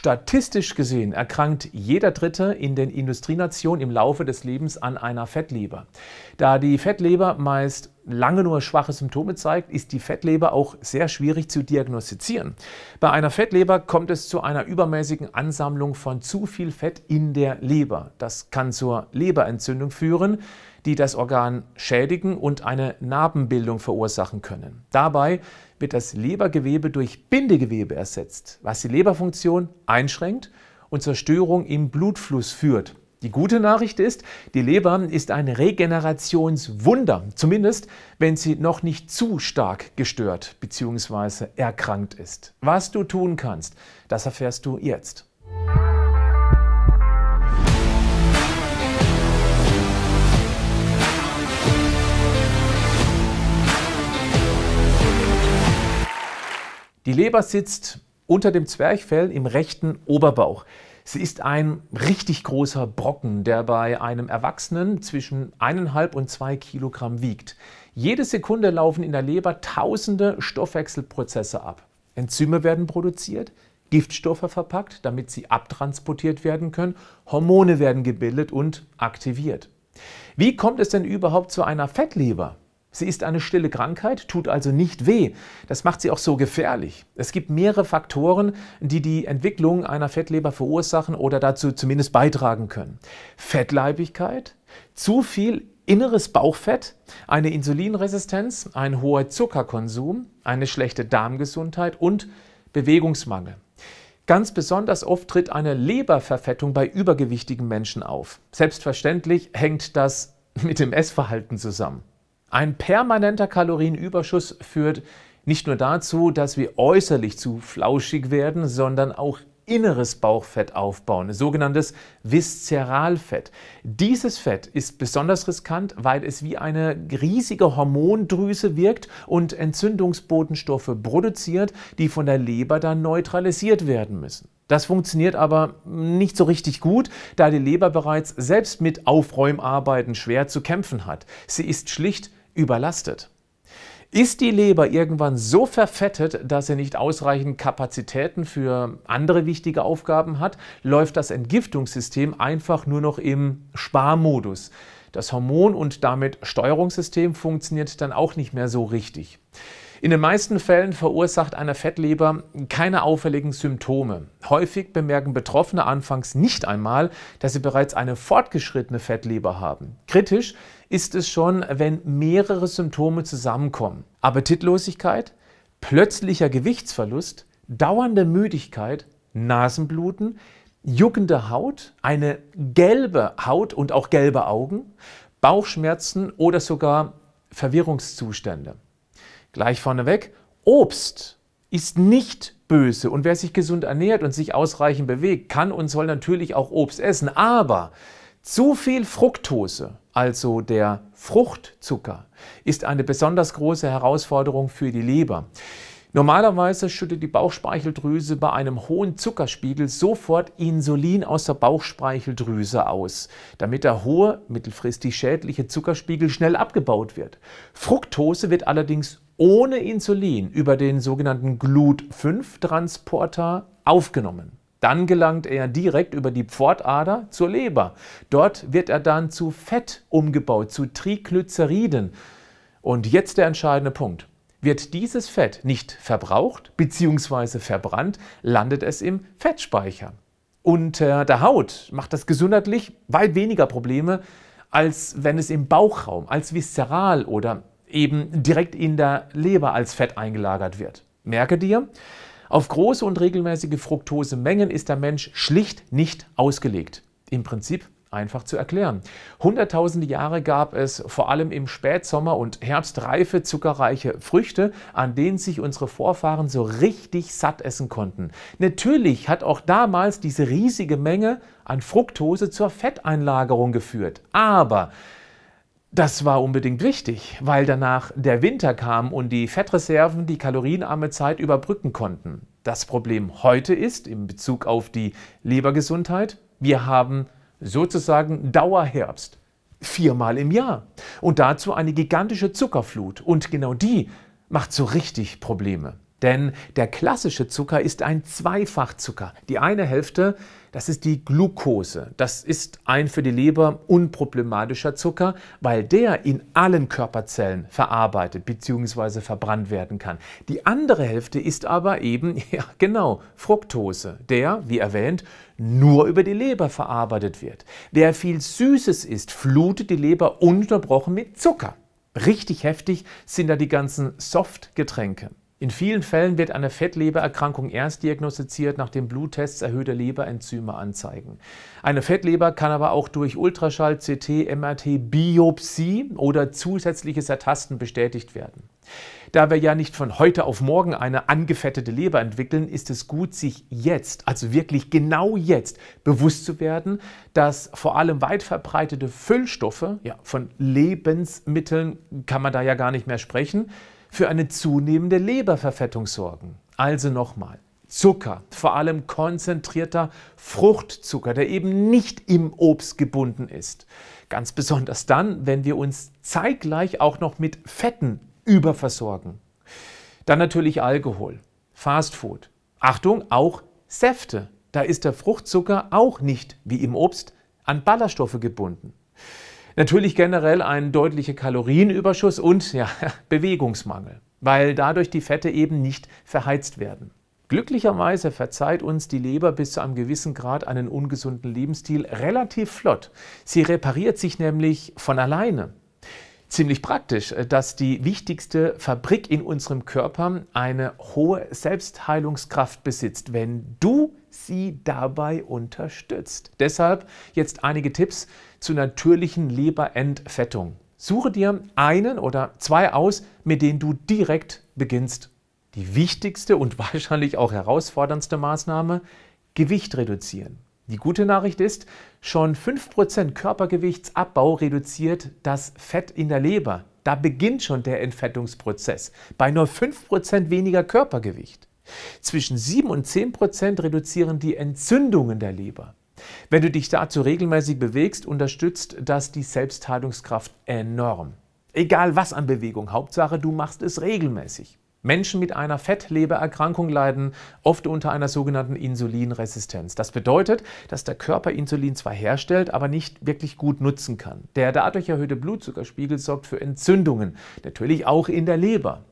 Statistisch gesehen erkrankt jeder Dritte in den Industrienationen im Laufe des Lebens an einer Fettleber. Da die Fettleber meist lange nur schwache Symptome zeigt, ist die Fettleber auch sehr schwierig zu diagnostizieren. Bei einer Fettleber kommt es zu einer übermäßigen Ansammlung von zu viel Fett in der Leber. Das kann zur Leberentzündung führen die das Organ schädigen und eine Narbenbildung verursachen können. Dabei wird das Lebergewebe durch Bindegewebe ersetzt, was die Leberfunktion einschränkt und zur Störung im Blutfluss führt. Die gute Nachricht ist, die Leber ist ein Regenerationswunder, zumindest wenn sie noch nicht zu stark gestört bzw. erkrankt ist. Was du tun kannst, das erfährst du jetzt. Die Leber sitzt unter dem Zwerchfell im rechten Oberbauch. Sie ist ein richtig großer Brocken, der bei einem Erwachsenen zwischen 1,5 und 2 Kilogramm wiegt. Jede Sekunde laufen in der Leber tausende Stoffwechselprozesse ab. Enzyme werden produziert, Giftstoffe verpackt, damit sie abtransportiert werden können, Hormone werden gebildet und aktiviert. Wie kommt es denn überhaupt zu einer Fettleber? Sie ist eine stille Krankheit, tut also nicht weh. Das macht sie auch so gefährlich. Es gibt mehrere Faktoren, die die Entwicklung einer Fettleber verursachen oder dazu zumindest beitragen können. Fettleibigkeit, zu viel inneres Bauchfett, eine Insulinresistenz, ein hoher Zuckerkonsum, eine schlechte Darmgesundheit und Bewegungsmangel. Ganz besonders oft tritt eine Leberverfettung bei übergewichtigen Menschen auf. Selbstverständlich hängt das mit dem Essverhalten zusammen. Ein permanenter Kalorienüberschuss führt nicht nur dazu, dass wir äußerlich zu flauschig werden, sondern auch inneres Bauchfett aufbauen, sogenanntes Viszeralfett. Dieses Fett ist besonders riskant, weil es wie eine riesige Hormondrüse wirkt und Entzündungsbotenstoffe produziert, die von der Leber dann neutralisiert werden müssen. Das funktioniert aber nicht so richtig gut, da die Leber bereits selbst mit Aufräumarbeiten schwer zu kämpfen hat. Sie ist schlicht überlastet. Ist die Leber irgendwann so verfettet, dass sie nicht ausreichend Kapazitäten für andere wichtige Aufgaben hat, läuft das Entgiftungssystem einfach nur noch im Sparmodus. Das Hormon und damit Steuerungssystem funktioniert dann auch nicht mehr so richtig. In den meisten Fällen verursacht eine Fettleber keine auffälligen Symptome. Häufig bemerken Betroffene anfangs nicht einmal, dass sie bereits eine fortgeschrittene Fettleber haben. Kritisch ist es schon, wenn mehrere Symptome zusammenkommen. Appetitlosigkeit, plötzlicher Gewichtsverlust, dauernde Müdigkeit, Nasenbluten, juckende Haut, eine gelbe Haut und auch gelbe Augen, Bauchschmerzen oder sogar Verwirrungszustände. Gleich vorneweg, Obst ist nicht böse und wer sich gesund ernährt und sich ausreichend bewegt, kann und soll natürlich auch Obst essen, aber zu viel Fructose, also der Fruchtzucker, ist eine besonders große Herausforderung für die Leber. Normalerweise schüttet die Bauchspeicheldrüse bei einem hohen Zuckerspiegel sofort Insulin aus der Bauchspeicheldrüse aus, damit der hohe, mittelfristig schädliche Zuckerspiegel schnell abgebaut wird. Fructose wird allerdings ohne Insulin über den sogenannten Glut-5-Transporter aufgenommen. Dann gelangt er direkt über die Pfortader zur Leber. Dort wird er dann zu Fett umgebaut, zu Triglyceriden. Und jetzt der entscheidende Punkt. Wird dieses Fett nicht verbraucht bzw. verbrannt, landet es im Fettspeicher. Unter der Haut macht das gesundheitlich weit weniger Probleme, als wenn es im Bauchraum, als viszeral oder eben direkt in der Leber als Fett eingelagert wird. Merke dir, auf große und regelmäßige Fructosemengen ist der Mensch schlicht nicht ausgelegt. Im Prinzip einfach zu erklären. Hunderttausende Jahre gab es vor allem im Spätsommer und Herbst reife, zuckerreiche Früchte, an denen sich unsere Vorfahren so richtig satt essen konnten. Natürlich hat auch damals diese riesige Menge an Fructose zur Fetteinlagerung geführt. Aber das war unbedingt wichtig, weil danach der Winter kam und die Fettreserven die kalorienarme Zeit überbrücken konnten. Das Problem heute ist, in Bezug auf die Lebergesundheit, wir haben sozusagen Dauerherbst, viermal im Jahr. Und dazu eine gigantische Zuckerflut. Und genau die macht so richtig Probleme. Denn der klassische Zucker ist ein Zweifachzucker. Die eine Hälfte das ist die Glucose. Das ist ein für die Leber unproblematischer Zucker, weil der in allen Körperzellen verarbeitet bzw. verbrannt werden kann. Die andere Hälfte ist aber eben, ja genau, Fructose, der, wie erwähnt, nur über die Leber verarbeitet wird. Wer viel Süßes isst, flutet die Leber ununterbrochen mit Zucker. Richtig heftig sind da die ganzen Softgetränke. In vielen Fällen wird eine Fettlebererkrankung erst diagnostiziert, nachdem Bluttests erhöhte Leberenzyme anzeigen. Eine Fettleber kann aber auch durch Ultraschall, CT, MRT, Biopsie oder zusätzliches Ertasten bestätigt werden. Da wir ja nicht von heute auf morgen eine angefettete Leber entwickeln, ist es gut, sich jetzt, also wirklich genau jetzt, bewusst zu werden, dass vor allem weit verbreitete Füllstoffe, ja, von Lebensmitteln kann man da ja gar nicht mehr sprechen, für eine zunehmende Leberverfettung sorgen. Also nochmal. Zucker, vor allem konzentrierter Fruchtzucker, der eben nicht im Obst gebunden ist. Ganz besonders dann, wenn wir uns zeitgleich auch noch mit Fetten überversorgen. Dann natürlich Alkohol, Fastfood. Achtung, auch Säfte. Da ist der Fruchtzucker auch nicht wie im Obst an Ballaststoffe gebunden. Natürlich generell ein deutlicher Kalorienüberschuss und ja, Bewegungsmangel, weil dadurch die Fette eben nicht verheizt werden. Glücklicherweise verzeiht uns die Leber bis zu einem gewissen Grad einen ungesunden Lebensstil relativ flott. Sie repariert sich nämlich von alleine ziemlich praktisch, äh, dass die wichtigste Fabrik in unserem Körper eine hohe Selbstheilungskraft besitzt, wenn du sie dabei unterstützt. Deshalb jetzt einige Tipps zur natürlichen Leberentfettung. Suche dir einen oder zwei aus, mit denen du direkt beginnst. Die wichtigste und wahrscheinlich auch herausforderndste Maßnahme, Gewicht reduzieren. Die gute Nachricht ist, schon 5% Körpergewichtsabbau reduziert das Fett in der Leber. Da beginnt schon der Entfettungsprozess bei nur 5% weniger Körpergewicht. Zwischen 7 und 10% reduzieren die Entzündungen der Leber. Wenn du dich dazu regelmäßig bewegst, unterstützt das die Selbsthaltungskraft enorm. Egal was an Bewegung, Hauptsache du machst es regelmäßig. Menschen mit einer Fettlebererkrankung leiden oft unter einer sogenannten Insulinresistenz. Das bedeutet, dass der Körper Insulin zwar herstellt, aber nicht wirklich gut nutzen kann. Der dadurch erhöhte Blutzuckerspiegel sorgt für Entzündungen, natürlich auch in der Leber.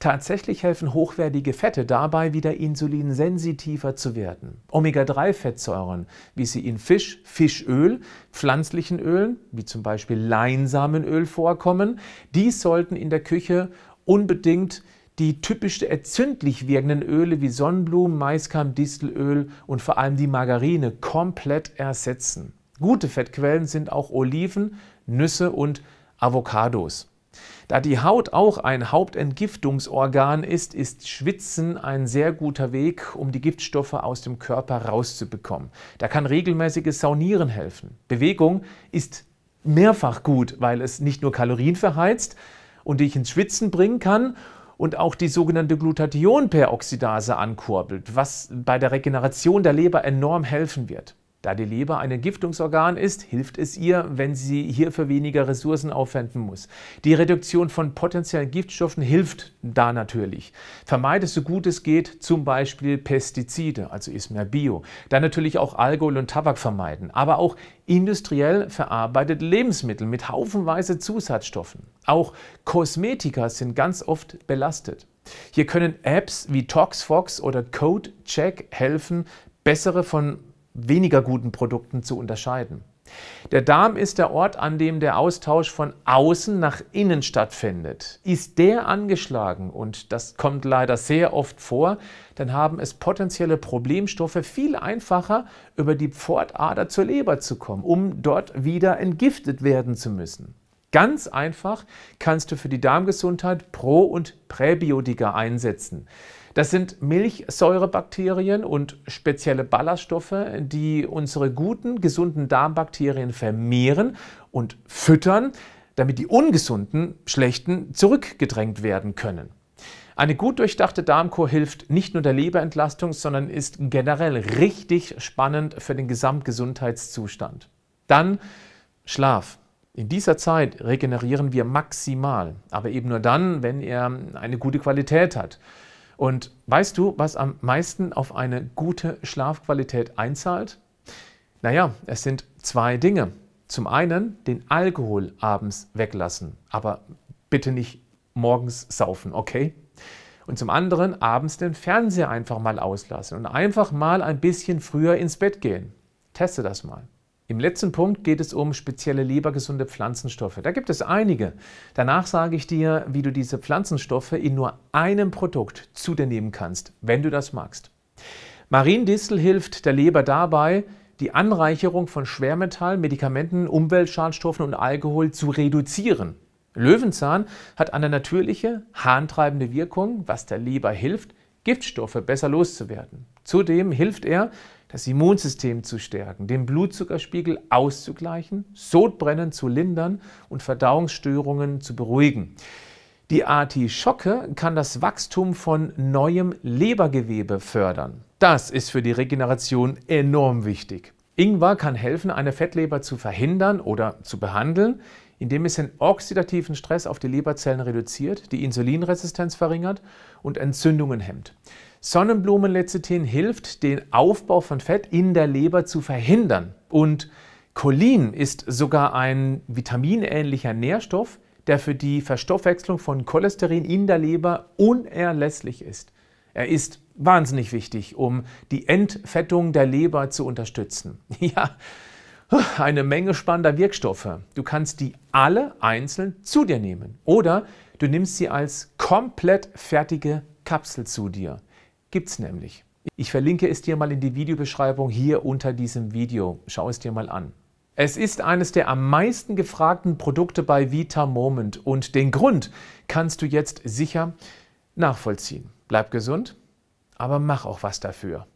Tatsächlich helfen hochwertige Fette dabei, wieder insulinsensitiver zu werden. Omega-3-Fettsäuren, wie sie in Fisch, Fischöl, pflanzlichen Ölen, wie zum Beispiel Leinsamenöl vorkommen, die sollten in der Küche unbedingt die typisch entzündlich wirkenden Öle wie Sonnenblumen, Maiskamm, Distelöl und vor allem die Margarine komplett ersetzen. Gute Fettquellen sind auch Oliven, Nüsse und Avocados. Da die Haut auch ein Hauptentgiftungsorgan ist, ist Schwitzen ein sehr guter Weg, um die Giftstoffe aus dem Körper rauszubekommen. Da kann regelmäßiges Saunieren helfen. Bewegung ist mehrfach gut, weil es nicht nur Kalorien verheizt und dich ins Schwitzen bringen kann, und auch die sogenannte Glutathionperoxidase ankurbelt, was bei der Regeneration der Leber enorm helfen wird. Da die Leber ein Entgiftungsorgan ist, hilft es ihr, wenn sie hierfür weniger Ressourcen aufwenden muss. Die Reduktion von potenziellen Giftstoffen hilft da natürlich. Vermeide so gut es geht zum Beispiel Pestizide, also ist mehr Bio. Dann natürlich auch Alkohol und Tabak vermeiden, aber auch industriell verarbeitete Lebensmittel mit haufenweise Zusatzstoffen. Auch Kosmetika sind ganz oft belastet. Hier können Apps wie ToxFox oder CodeCheck helfen, bessere von weniger guten Produkten zu unterscheiden. Der Darm ist der Ort, an dem der Austausch von außen nach innen stattfindet. Ist der angeschlagen, und das kommt leider sehr oft vor, dann haben es potenzielle Problemstoffe viel einfacher, über die Pfortader zur Leber zu kommen, um dort wieder entgiftet werden zu müssen. Ganz einfach kannst du für die Darmgesundheit Pro- und Präbiotika einsetzen. Das sind Milchsäurebakterien und spezielle Ballaststoffe, die unsere guten, gesunden Darmbakterien vermehren und füttern, damit die ungesunden, schlechten zurückgedrängt werden können. Eine gut durchdachte Darmkur hilft nicht nur der Leberentlastung, sondern ist generell richtig spannend für den Gesamtgesundheitszustand. Dann Schlaf. In dieser Zeit regenerieren wir maximal, aber eben nur dann, wenn er eine gute Qualität hat. Und weißt du, was am meisten auf eine gute Schlafqualität einzahlt? Naja, es sind zwei Dinge. Zum einen den Alkohol abends weglassen, aber bitte nicht morgens saufen, okay? Und zum anderen abends den Fernseher einfach mal auslassen und einfach mal ein bisschen früher ins Bett gehen. Teste das mal. Im letzten Punkt geht es um spezielle lebergesunde Pflanzenstoffe. Da gibt es einige. Danach sage ich dir, wie du diese Pflanzenstoffe in nur einem Produkt zu dir nehmen kannst, wenn du das magst. Mariendistel hilft der Leber dabei, die Anreicherung von Schwermetall, Medikamenten, Umweltschadstoffen und Alkohol zu reduzieren. Löwenzahn hat eine natürliche, harntreibende Wirkung, was der Leber hilft, Giftstoffe besser loszuwerden. Zudem hilft er das Immunsystem zu stärken, den Blutzuckerspiegel auszugleichen, Sodbrennen zu lindern und Verdauungsstörungen zu beruhigen. Die Artischocke kann das Wachstum von neuem Lebergewebe fördern. Das ist für die Regeneration enorm wichtig. Ingwer kann helfen, eine Fettleber zu verhindern oder zu behandeln, indem es den oxidativen Stress auf die Leberzellen reduziert, die Insulinresistenz verringert und Entzündungen hemmt. Sonnenblumenlecithin hilft, den Aufbau von Fett in der Leber zu verhindern. Und Cholin ist sogar ein vitaminähnlicher Nährstoff, der für die Verstoffwechslung von Cholesterin in der Leber unerlässlich ist. Er ist wahnsinnig wichtig, um die Entfettung der Leber zu unterstützen. Ja, eine Menge spannender Wirkstoffe. Du kannst die alle einzeln zu dir nehmen oder du nimmst sie als komplett fertige Kapsel zu dir es nämlich. Ich verlinke es dir mal in die Videobeschreibung hier unter diesem Video. Schau es dir mal an. Es ist eines der am meisten gefragten Produkte bei Vita Moment und den Grund kannst du jetzt sicher nachvollziehen. Bleib gesund, aber mach auch was dafür.